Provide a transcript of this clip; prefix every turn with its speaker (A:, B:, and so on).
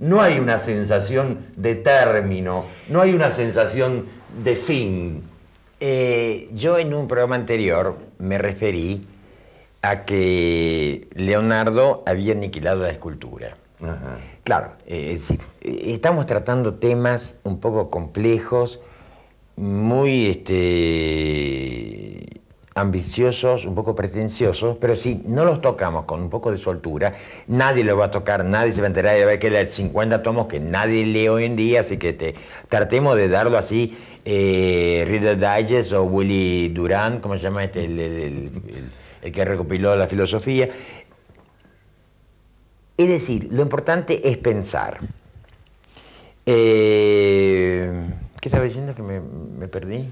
A: no hay una sensación de término, no hay una sensación de fin.
B: Eh, yo en un programa anterior me referí a que Leonardo había aniquilado la escultura. Claro, eh, eh, estamos tratando temas un poco complejos, muy este, ambiciosos, un poco pretenciosos, pero si no los tocamos con un poco de soltura, nadie los va a tocar, nadie se va a enterar de que hay 50 tomos que nadie lee hoy en día, así que te, tratemos de darlo así, eh, Reader o Willy Durán, como se llama este? el, que recopiló la filosofía. Es decir, lo importante es pensar.
C: Eh, ¿Qué estaba diciendo que me, me perdí?